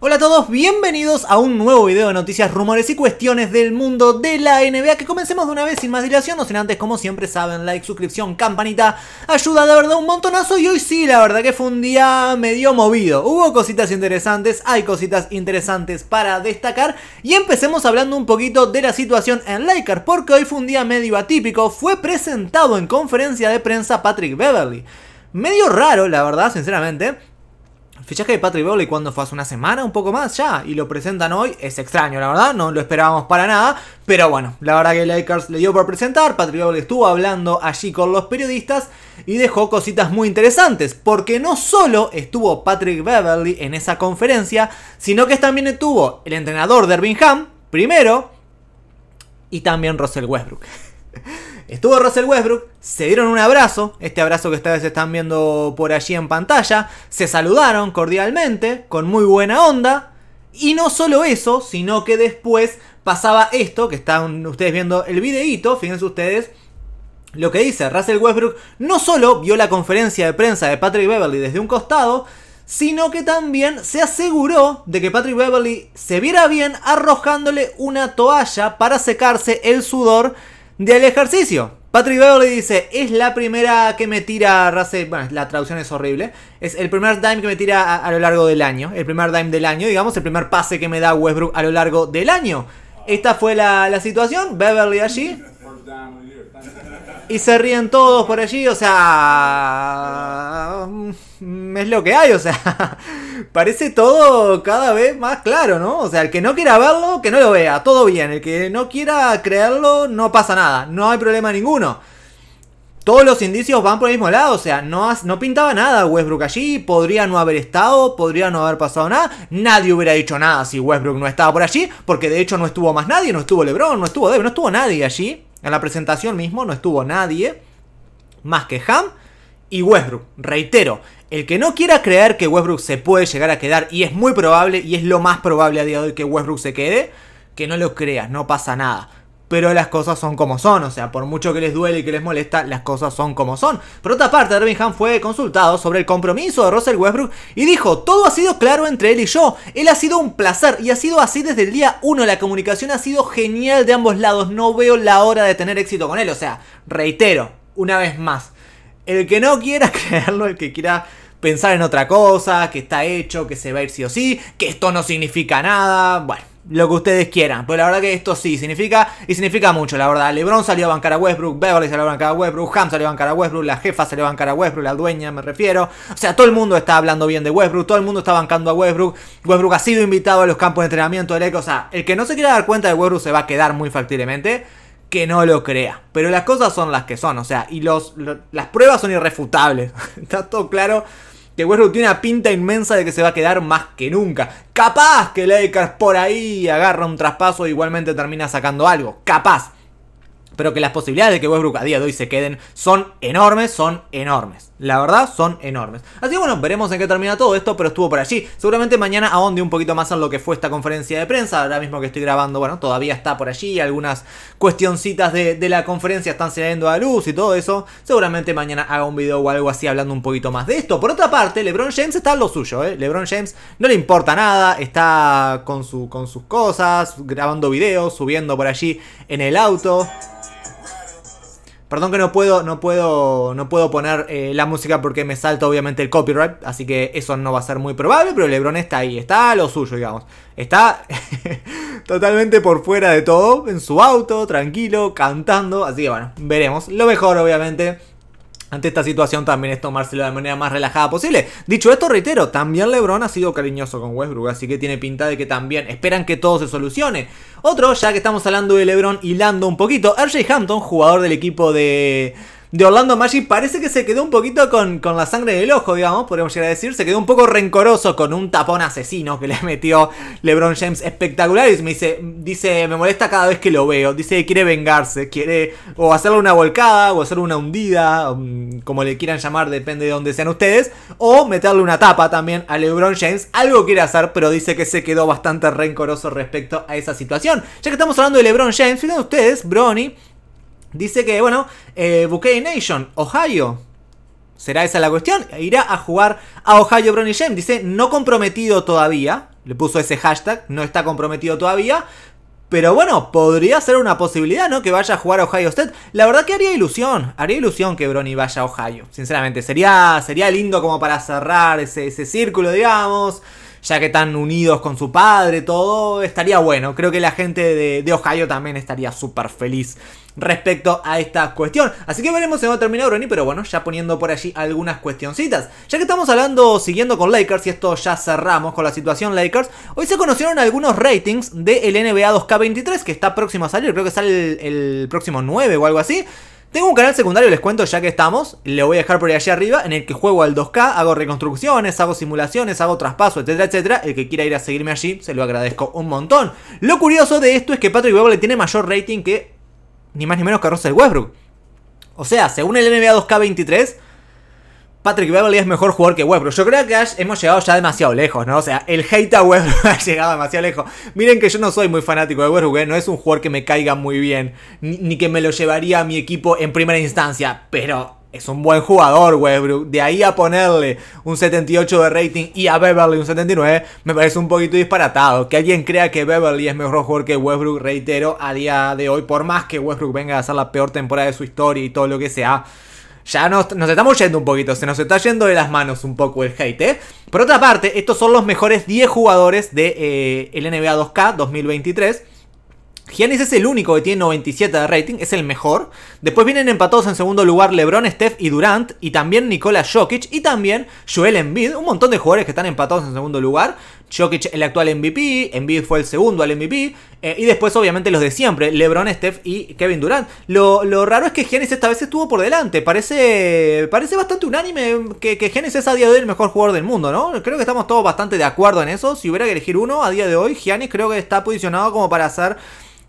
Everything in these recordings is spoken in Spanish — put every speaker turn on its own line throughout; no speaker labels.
Hola a todos, bienvenidos a un nuevo video de noticias, rumores y cuestiones del mundo de la NBA Que comencemos de una vez sin más dilación, no sin antes como siempre saben, like, suscripción, campanita, ayuda de verdad un montonazo Y hoy sí, la verdad que fue un día medio movido, hubo cositas interesantes, hay cositas interesantes para destacar Y empecemos hablando un poquito de la situación en Lakers, porque hoy fue un día medio atípico Fue presentado en conferencia de prensa Patrick Beverly Medio raro, la verdad, sinceramente fichaje de Patrick Beverly cuando fue? ¿Hace una semana? ¿Un poco más? Ya. Y lo presentan hoy. Es extraño, la verdad. No lo esperábamos para nada. Pero bueno, la verdad que Lakers le dio por presentar. Patrick Beverly estuvo hablando allí con los periodistas y dejó cositas muy interesantes. Porque no solo estuvo Patrick Beverly en esa conferencia, sino que también estuvo el entrenador de Irving Ham, primero, y también Russell Westbrook. Estuvo Russell Westbrook, se dieron un abrazo, este abrazo que ustedes están viendo por allí en pantalla, se saludaron cordialmente, con muy buena onda, y no solo eso, sino que después pasaba esto, que están ustedes viendo el videíto, fíjense ustedes, lo que dice Russell Westbrook, no solo vio la conferencia de prensa de Patrick Beverly desde un costado, sino que también se aseguró de que Patrick Beverly se viera bien arrojándole una toalla para secarse el sudor del ejercicio. Patrick Beverly dice, es la primera que me tira bueno, la traducción es horrible, es el primer dime que me tira a, lo largo del año, el primer dime del año, digamos, el primer pase que me da Westbrook a lo largo del año. Esta fue la, la situación, Beverly allí. Y se ríen todos por allí, o sea... Mm, es lo que hay, o sea parece todo cada vez más claro, ¿no? O sea, el que no quiera verlo, que no lo vea, todo bien. El que no quiera creerlo, no pasa nada, no hay problema ninguno. Todos los indicios van por el mismo lado, o sea, no, pintaba nada Westbrook allí, podría no haber estado, podría no haber pasado nada, nadie hubiera dicho nada si Westbrook no estaba por allí, porque de hecho no estuvo más nadie, no estuvo Lebron, no estuvo Dev, no estuvo nadie allí, en la presentación mismo no estuvo nadie, más que Ham, y Westbrook. Reitero, el que no quiera creer que Westbrook se puede llegar a quedar, y es muy probable, y es lo más probable a día de hoy que Westbrook se quede, que no lo creas, no pasa nada. Pero las cosas son como son, o sea, por mucho que les duele y que les molesta, las cosas son como son. Por otra parte, han fue consultado sobre el compromiso de Russell Westbrook y dijo, todo ha sido claro entre él y yo, él ha sido un placer y ha sido así desde el día 1, la comunicación ha sido genial de ambos lados, no veo la hora de tener éxito con él, o sea, reitero, una vez más, el que no quiera creerlo, el que quiera pensar en otra cosa, que está hecho, que se va a ir sí o sí, que esto no significa nada, bueno, lo que ustedes quieran. Pero la verdad que esto sí significa y significa mucho, la verdad. LeBron salió a bancar a Westbrook, Beverly salió a bancar a Westbrook, Ham salió a bancar a Westbrook, la jefa salió a bancar a Westbrook, la dueña me refiero. O sea, todo el mundo está hablando bien de Westbrook, todo el mundo está bancando a Westbrook. Westbrook ha sido invitado a los campos de entrenamiento de ECO, o sea, el que no se quiera dar cuenta de Westbrook se va a quedar muy factiblemente que no lo crea. Pero las cosas son las que son, o sea, y los, las pruebas son irrefutables. Está todo claro que Westbrook tiene una pinta inmensa de que se va a quedar más que nunca. Capaz que Lakers por ahí agarra un traspaso e igualmente termina sacando algo. Capaz. Pero que las posibilidades de que Westbrook a día de hoy se queden son enormes, son enormes. La verdad son enormes. Así que bueno, veremos en qué termina todo esto, pero estuvo por allí. Seguramente mañana ahonde un poquito más en lo que fue esta conferencia de prensa. Ahora mismo que estoy grabando, bueno, todavía está por allí. Algunas cuestioncitas de, de la conferencia están saliendo a luz y todo eso. Seguramente mañana haga un video o algo así hablando un poquito más de esto. Por otra parte, LeBron James está en lo suyo, ¿eh? LeBron James no le importa nada, está con, su, con sus cosas, grabando videos, subiendo por allí en el auto. Perdón que no puedo, no puedo, no puedo poner eh, la música porque me salta obviamente el copyright, así que eso no va a ser muy probable, pero Lebron está ahí, está a lo suyo, digamos. Está totalmente por fuera de todo, en su auto, tranquilo, cantando, así que bueno, veremos. Lo mejor obviamente ante esta situación también es tomárselo de la manera más relajada posible. Dicho esto, reitero, también LeBron ha sido cariñoso con Westbrook, así que tiene pinta de que también esperan que todo se solucione. Otro, ya que estamos hablando de LeBron hilando un poquito, RJ Hampton, jugador del equipo de de Orlando Maggi, parece que se quedó un poquito con, con la sangre del ojo, digamos, podríamos llegar a decir. Se quedó un poco rencoroso con un tapón asesino que le metió LeBron James espectacular. Y me dice, dice, me molesta cada vez que lo veo. Dice que quiere vengarse, quiere o hacerle una volcada o hacerle una hundida, um, como le quieran llamar, depende de donde sean ustedes. O meterle una tapa también a LeBron James. Algo quiere hacer, pero dice que se quedó bastante rencoroso respecto a esa situación. Ya que estamos hablando de LeBron James, fíjense ustedes, Bronny Dice que, bueno, eh, Nation, Ohio. ¿Será esa la cuestión? Irá a jugar a Ohio Bronny James. Dice, no comprometido todavía. Le puso ese hashtag, no está comprometido todavía. Pero bueno, podría ser una posibilidad, ¿no? Que vaya a jugar a Ohio State. La verdad que haría ilusión. Haría ilusión que Brony vaya a Ohio. Sinceramente, sería, sería lindo como para cerrar ese, ese círculo, digamos ya que están unidos con su padre, todo, estaría bueno. Creo que la gente de, Ohio también estaría súper feliz respecto a esta cuestión. Así que veremos si va a terminar pero bueno, ya poniendo por allí algunas cuestioncitas. Ya que estamos hablando, siguiendo con Lakers, y esto ya cerramos con la situación Lakers, hoy se conocieron algunos ratings del NBA 2K23, que está próximo a salir, creo que sale el próximo 9 o algo así. Tengo un canal secundario, les cuento ya que estamos, Le voy a dejar por ahí allá arriba, en el que juego al 2K, hago reconstrucciones, hago simulaciones, hago traspaso, etcétera, etcétera. El que quiera ir a seguirme allí, se lo agradezco un montón. Lo curioso de esto es que Patrick le tiene mayor rating que ni más ni menos que Russell Westbrook. O sea, según el NBA 2K23, Patrick Beverly es mejor jugador que Westbrook. Yo creo que hemos llegado ya demasiado lejos, ¿no? O sea, el hate a Westbrook ha llegado demasiado lejos. Miren que yo no soy muy fanático de Westbrook, ¿eh? no es un jugador que me caiga muy bien, ni, que me lo llevaría a mi equipo en primera instancia, pero es un buen jugador, Westbrook. De ahí a ponerle un 78 de rating y a Beverly un 79, me parece un poquito disparatado. Que alguien crea que Beverly es mejor jugador que Westbrook, reitero, a día de hoy, por más que Westbrook venga a hacer la peor temporada de su historia y todo lo que sea ya nos, estamos yendo un poquito, se nos está yendo de las manos un poco el hate. ¿eh? Por otra parte, estos son los mejores 10 jugadores de NBA 2K 2023. Giannis es el único que tiene 97 de rating, es el mejor. Después vienen empatados en segundo lugar LeBron, Steph y Durant, y también Nikola Jokic, y también Joel Embiid, un montón de jugadores que están empatados en segundo lugar. Jokic el actual MVP, Embiid fue el segundo al MVP, eh, y después obviamente los de siempre, LeBron, Steph y Kevin Durant. Lo, raro es que Giannis esta vez estuvo por delante, parece, parece bastante unánime que, que Giannis es a día de hoy el mejor jugador del mundo, ¿no? Creo que estamos todos bastante de acuerdo en eso, si hubiera que elegir uno, a día de hoy Giannis creo que está posicionado como para ser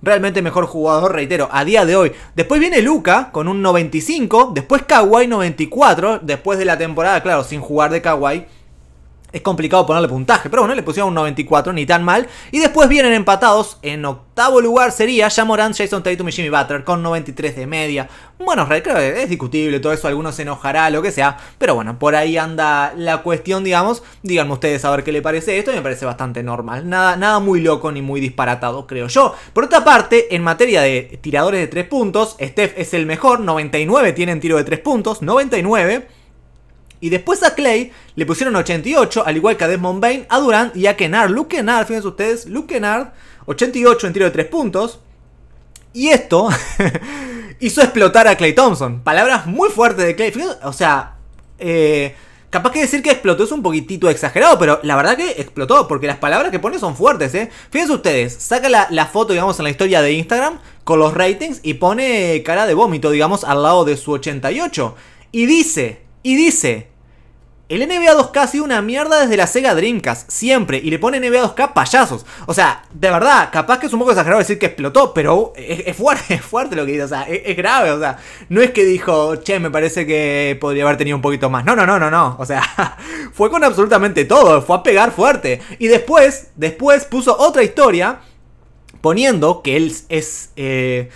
realmente mejor jugador, reitero, a día de hoy. Después viene Luca con un 95, después Kawhi 94, después de la temporada, claro, sin jugar de Kawhi es complicado ponerle puntaje. Pero bueno, le pusieron un 94, ni tan mal. Y después vienen empatados. En octavo lugar sería Jamoran, Jason Tatum y Jimmy Butler con 93 de media. Bueno, creo que es discutible todo eso. Algunos se enojará, lo que sea. Pero bueno, por ahí anda la cuestión, digamos. Díganme ustedes a ver qué le parece esto. Y me parece bastante normal. Nada, nada muy loco ni muy disparatado, creo yo. Por otra parte, en materia de tiradores de 3 puntos, Steph es el mejor. 99 tienen tiro de 3 puntos. 99. Y después a Clay le pusieron 88, al igual que a Desmond Bain, a Durant y a Kennard. Luke Kennard, fíjense ustedes, Luke Kennard, 88 en tiro de 3 puntos. Y esto hizo explotar a Clay Thompson. Palabras muy fuertes de Clay. o sea, eh, capaz que decir que explotó es un poquitito exagerado, pero la verdad que explotó, porque las palabras que pone son fuertes, ¿eh? Fíjense ustedes, saca la, la foto, digamos, en la historia de Instagram con los ratings y pone cara de vómito, digamos, al lado de su 88. Y dice, y dice, el NBA 2K ha sido una mierda desde la Sega Dreamcast, siempre, y le pone NBA 2K payasos. O sea, de verdad, capaz que es un poco exagerado decir que explotó, pero es, fuerte, es fuerte lo que dice, o sea, es, grave, o sea, no es que dijo, che, me parece que podría haber tenido un poquito más. No, no, no, no, no, o sea, fue con absolutamente todo, fue a pegar fuerte. Y después, después puso otra historia poniendo que él es... Eh,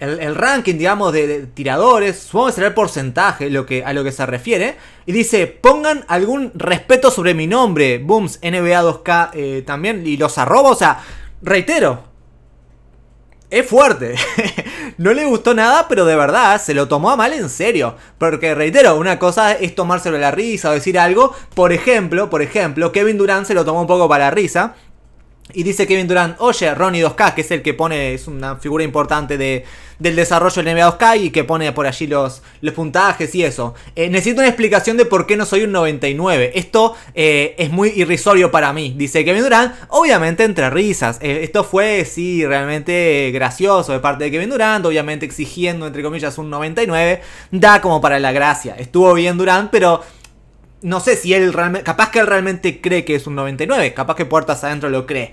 el, ranking, digamos, de, tiradores, supongo que será el porcentaje a lo que se refiere. Y dice, pongan algún respeto sobre mi nombre, Booms, NBA 2K eh, también, y los arroba, o sea, reitero, es fuerte. no le gustó nada, pero de verdad se lo tomó a mal en serio. Porque reitero, una cosa es tomárselo a la risa o decir algo. Por ejemplo, por ejemplo, Kevin Durant se lo tomó un poco para la risa. Y dice Kevin Durant, oye, Ronnie 2K, que es el que pone, es una figura importante de, del desarrollo del NBA 2K y que pone por allí los, los puntajes y eso. Eh, necesito una explicación de por qué no soy un 99. Esto eh, es muy irrisorio para mí, dice Kevin Durant, obviamente entre risas. Eh, esto fue, sí, realmente gracioso de parte de Kevin Durant, obviamente exigiendo, entre comillas, un 99. Da como para la gracia. Estuvo bien Durant, pero no sé si él realmente, capaz que él realmente cree que es un 99, capaz que puertas adentro lo cree.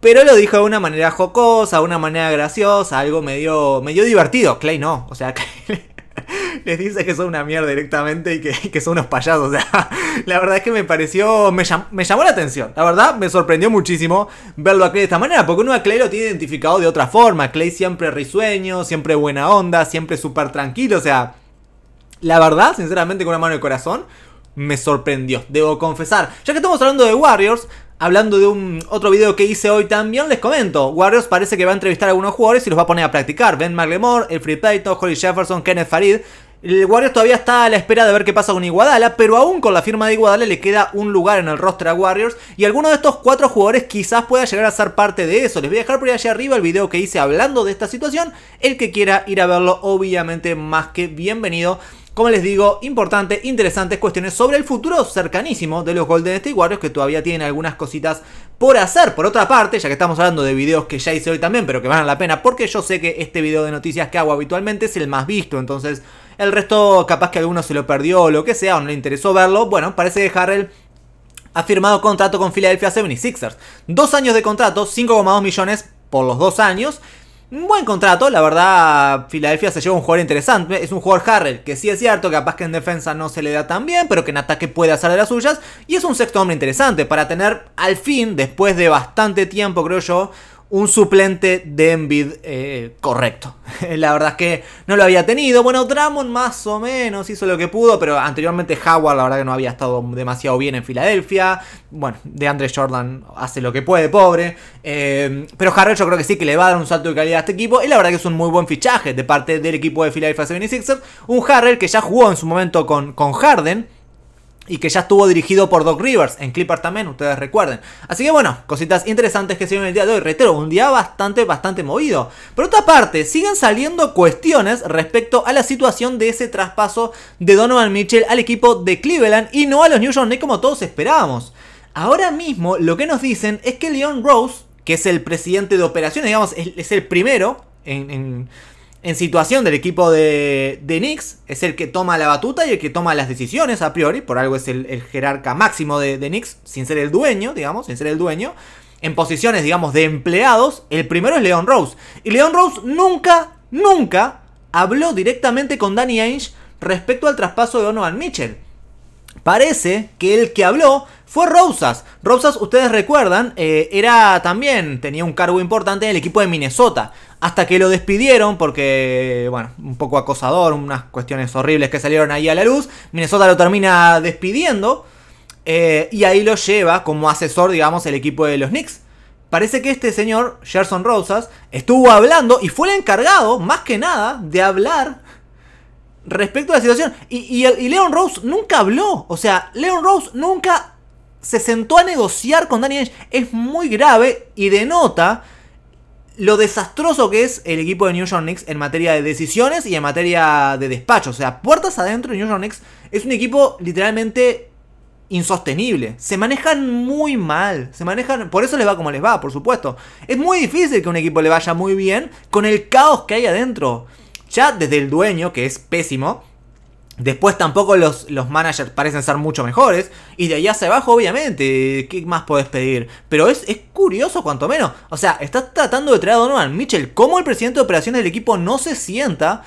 Pero lo dijo de una manera jocosa, de una manera graciosa, algo medio, medio divertido. Clay no, o sea, Clay les dice que son una mierda directamente y que, que, son unos payasos. O sea, la verdad es que me pareció, me, me, llamó la atención. La verdad, me sorprendió muchísimo verlo a Clay de esta manera, porque uno a Clay lo tiene identificado de otra forma. Clay siempre risueño, siempre buena onda, siempre súper tranquilo. O sea, la verdad, sinceramente, con una mano de corazón, me sorprendió, debo confesar. Ya que estamos hablando de Warriors, hablando de un otro video que hice hoy también, les comento. Warriors parece que va a entrevistar a algunos jugadores y los va a poner a practicar. Ben McLemore, free Payton, Holly Jefferson, Kenneth Farid. El Warriors todavía está a la espera de ver qué pasa con Iguadala, pero aún con la firma de Iguadala le queda un lugar en el roster a Warriors y alguno de estos cuatro jugadores quizás pueda llegar a ser parte de eso. Les voy a dejar por allá arriba el video que hice hablando de esta situación. El que quiera ir a verlo, obviamente más que bienvenido como les digo, importantes, interesantes cuestiones sobre el futuro cercanísimo de los Golden State Warriors que todavía tienen algunas cositas por hacer. Por otra parte, ya que estamos hablando de videos que ya hice hoy también, pero que valen la pena, porque yo sé que este video de noticias que hago habitualmente es el más visto, entonces el resto capaz que alguno se lo perdió o lo que sea, o no le interesó verlo, bueno, parece que Harrell ha firmado contrato con Philadelphia 76ers. Dos años de contrato, 5,2 millones por los dos años. Un buen contrato, la verdad, Filadelfia se lleva un jugador interesante. Es un jugador Harrell, que sí es cierto, capaz que en defensa no se le da tan bien, pero que en ataque puede hacer de las suyas. Y es un sexto hombre interesante para tener al fin, después de bastante tiempo, creo yo, un suplente de Envid eh, correcto. La verdad es que no lo había tenido. Bueno, Drummond más o menos hizo lo que pudo, pero anteriormente Howard la verdad que no había estado demasiado bien en Filadelfia. Bueno, de Jordan hace lo que puede, pobre. Eh, pero Harrell yo creo que sí que le va a dar un salto de calidad a este equipo y la verdad que es un muy buen fichaje de parte del equipo de Filadelfia 76ers. Un Harrell que ya jugó en su momento con, con Harden y que ya estuvo dirigido por Doc Rivers en Clipper también, ustedes recuerden. Así que bueno, cositas interesantes que se vieron el día de hoy. Reitero, un día bastante, bastante movido. Por otra parte, siguen saliendo cuestiones respecto a la situación de ese traspaso de Donovan Mitchell al equipo de Cleveland y no a los New York Knicks como todos esperábamos. Ahora mismo lo que nos dicen es que Leon Rose, que es el presidente de operaciones, digamos, es, el primero en en situación del equipo de, de Knicks, es el que toma la batuta y el que toma las decisiones a priori, por algo es el, jerarca máximo de, de Knicks, sin ser el dueño, digamos, sin ser el dueño, en posiciones, digamos, de empleados, el primero es Leon Rose. Y Leon Rose nunca, nunca habló directamente con Danny Ainge respecto al traspaso de Donovan Mitchell. Parece que el que habló fue Rosas. Rosas, ustedes recuerdan, eh, era también, tenía un cargo importante en el equipo de Minnesota. Hasta que lo despidieron porque, bueno, un poco acosador, unas cuestiones horribles que salieron ahí a la luz. Minnesota lo termina despidiendo. Eh, y ahí lo lleva como asesor, digamos, el equipo de los Knicks. Parece que este señor, Gerson Rosas, estuvo hablando y fue el encargado, más que nada, de hablar respecto a la situación. Y, y, Leon Rose nunca habló. O sea, Leon Rose nunca se sentó a negociar con Daniel Es muy grave y denota lo desastroso que es el equipo de New York Knicks en materia de decisiones y en materia de despacho. O sea, puertas adentro, New York Knicks es un equipo literalmente insostenible. Se manejan muy mal. Se manejan. Por eso les va como les va, por supuesto. Es muy difícil que un equipo le vaya muy bien con el caos que hay adentro ya desde el dueño, que es pésimo. Después tampoco los, los managers parecen ser mucho mejores. Y de ahí hacia abajo, obviamente, ¿qué más podés pedir? Pero es, curioso cuanto menos. O sea, está tratando de traer a Donovan Mitchell. ¿Cómo el presidente de operaciones del equipo no se sienta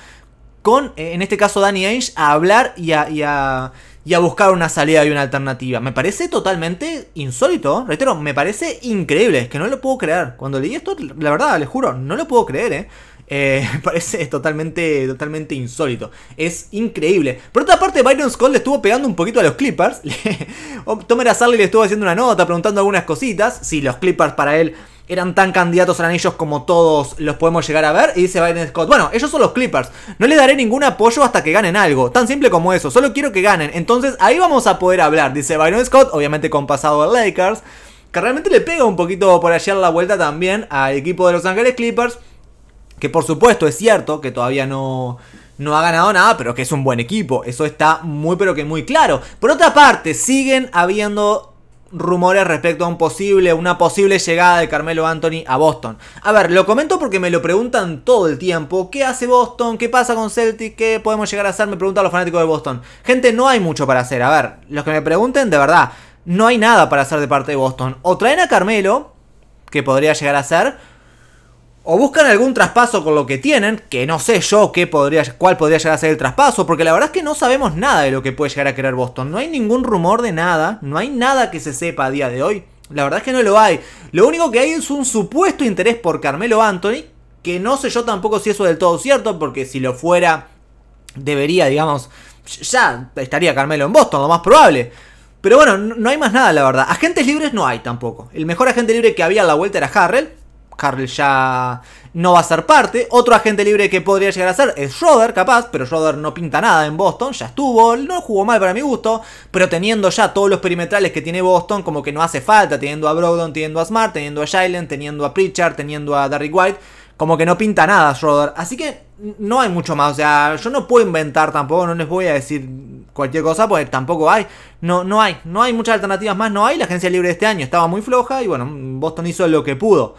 con, eh, en este caso, Danny Ainge a hablar y a, y a, y a buscar una salida y una alternativa? Me parece totalmente insólito. Reitero, me parece increíble. Es que no lo puedo creer. Cuando leí esto, la verdad, les juro, no lo puedo creer, ¿eh? Eh, parece totalmente, totalmente insólito. Es increíble. Por otra parte, Byron Scott le estuvo pegando un poquito a los Clippers. Oh, Tomer Azarley le estuvo haciendo una nota, preguntando algunas cositas. Si los Clippers para él eran tan candidatos a anillos como todos los podemos llegar a ver. Y dice Byron Scott, bueno, ellos son los Clippers. No les daré ningún apoyo hasta que ganen algo. Tan simple como eso. Solo quiero que ganen. Entonces ahí vamos a poder hablar. Dice Byron Scott, obviamente con pasado de Lakers. Que realmente le pega un poquito por ayer la vuelta también al equipo de Los Ángeles Clippers. Que por supuesto es cierto que todavía no, no ha ganado nada, pero que es un buen equipo. Eso está muy pero que muy claro. Por otra parte, siguen habiendo rumores respecto a un posible, una posible llegada de Carmelo Anthony a Boston. A ver, lo comento porque me lo preguntan todo el tiempo. ¿Qué hace Boston? ¿Qué pasa con Celtic? ¿Qué podemos llegar a hacer? Me preguntan los fanáticos de Boston. Gente, no hay mucho para hacer. A ver, los que me pregunten, de verdad, no hay nada para hacer de parte de Boston. O traen a Carmelo, que podría llegar a ser, o buscan algún traspaso con lo que tienen, que no sé yo qué podría, cuál podría llegar a ser el traspaso, porque la verdad es que no sabemos nada de lo que puede llegar a querer Boston. No hay ningún rumor de nada, no hay nada que se sepa a día de hoy. La verdad es que no lo hay. Lo único que hay es un supuesto interés por Carmelo Anthony, que no sé yo tampoco si eso es del todo cierto, porque si lo fuera, debería, digamos, ya estaría Carmelo en Boston, lo más probable. Pero bueno, no hay más nada, la verdad. Agentes libres no hay tampoco. El mejor agente libre que había a la vuelta era Harrell. Carl ya no va a ser parte. Otro agente libre que podría llegar a ser es Schroeder, capaz, pero Schroeder no pinta nada en Boston, ya estuvo, no jugó mal para mi gusto, pero teniendo ya todos los perimetrales que tiene Boston, como que no hace falta, teniendo a Brogdon, teniendo a Smart, teniendo a Jalen, teniendo a Pritchard, teniendo a Derrick White, como que no pinta nada Schroeder. Así que no hay mucho más, o sea, yo no puedo inventar tampoco, no les voy a decir cualquier cosa, porque tampoco hay. No, no hay, no hay muchas alternativas más, no hay. La agencia libre de este año estaba muy floja y bueno, Boston hizo lo que pudo.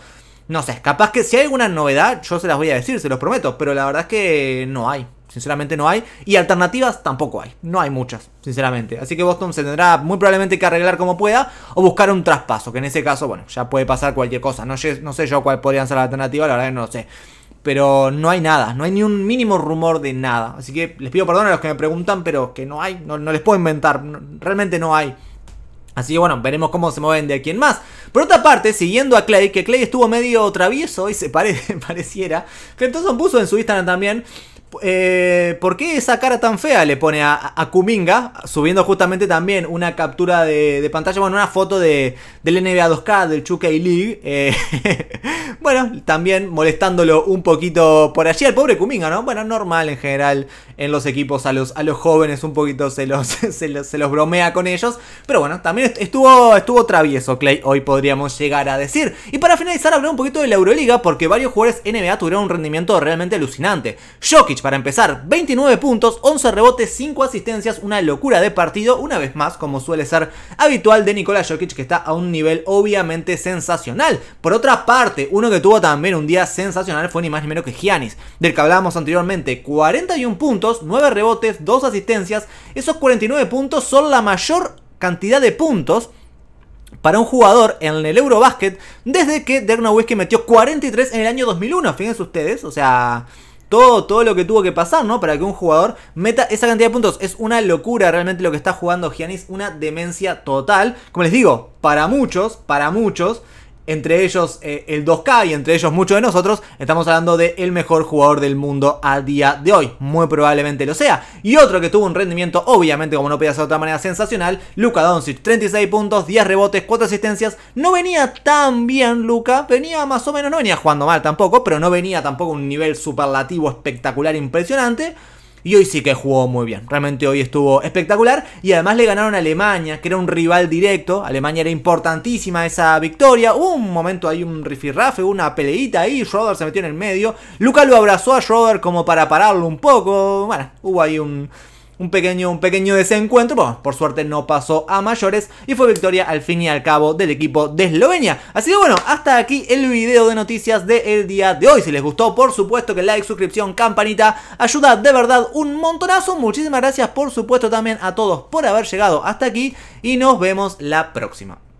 No sé, capaz que si hay alguna novedad, yo se las voy a decir, se los prometo, pero la verdad es que no hay. Sinceramente no hay. Y alternativas tampoco hay. No hay muchas, sinceramente. Así que Boston se tendrá muy probablemente que arreglar como pueda o buscar un traspaso, que en ese caso, bueno, ya puede pasar cualquier cosa. No, no sé yo cuál podría ser la alternativa, la verdad que no lo sé. Pero no hay nada, no hay ni un mínimo rumor de nada. Así que les pido perdón a los que me preguntan, pero que no hay, no, les puedo inventar, realmente no hay. Así que bueno, veremos cómo se mueven de aquí en más. Por otra parte, siguiendo a Clay, que Clay estuvo medio travieso y se que pareciera, entonces puso en su Instagram también eh, ¿Por qué esa cara tan fea le pone a, Kuminga? Subiendo justamente también una captura de, pantalla, bueno, una foto de, del NBA 2K, del 2 League. Eh, bueno, también molestándolo un poquito por allí al pobre Kuminga, ¿no? Bueno, normal en general en los equipos a los, a los jóvenes, un poquito se los, se los, se los bromea con ellos. Pero bueno, también estuvo, estuvo travieso Clay, hoy podríamos llegar a decir. Y para finalizar, hablar un poquito de la Euroliga, porque varios jugadores NBA tuvieron un rendimiento realmente alucinante. Jokic para empezar. 29 puntos, 11 rebotes, 5 asistencias, una locura de partido, una vez más como suele ser habitual de Nikola Jokic que está a un nivel obviamente sensacional. Por otra parte, uno que tuvo también un día sensacional fue ni más ni menos que Giannis, del que hablábamos anteriormente. 41 puntos, 9 rebotes, 2 asistencias. Esos 49 puntos son la mayor cantidad de puntos para un jugador en el Eurobasket desde que Dirk metió 43 en el año 2001, fíjense ustedes, o sea, todo, todo lo que tuvo que pasar, ¿no? Para que un jugador meta esa cantidad de puntos. Es una locura realmente lo que está jugando Giannis, una demencia total. Como les digo, para muchos, para muchos entre ellos eh, el 2K y entre ellos muchos de nosotros, estamos hablando de el mejor jugador del mundo a día de hoy. Muy probablemente lo sea. Y otro que tuvo un rendimiento, obviamente, como no podía ser de otra manera, sensacional, Luca Doncic. 36 puntos, 10 rebotes, 4 asistencias. No venía tan bien Luca venía más o menos, no venía jugando mal tampoco, pero no venía tampoco un nivel superlativo espectacular, impresionante. Y hoy sí que jugó muy bien. Realmente hoy estuvo espectacular. Y además le ganaron a Alemania, que era un rival directo. Alemania era importantísima esa victoria. Hubo un momento ahí, un rifirrafe, una peleita ahí. Schroeder se metió en el medio. Luca lo abrazó a Schroeder como para pararlo un poco. Bueno, hubo ahí un, un pequeño, un pequeño desencuentro, por suerte no pasó a mayores y fue victoria al fin y al cabo del equipo de Eslovenia. Así que bueno, hasta aquí el video de noticias del el día de hoy. Si les gustó, por supuesto que like, suscripción, campanita, ayuda de verdad un montonazo. Muchísimas gracias por supuesto también a todos por haber llegado hasta aquí y nos vemos la próxima.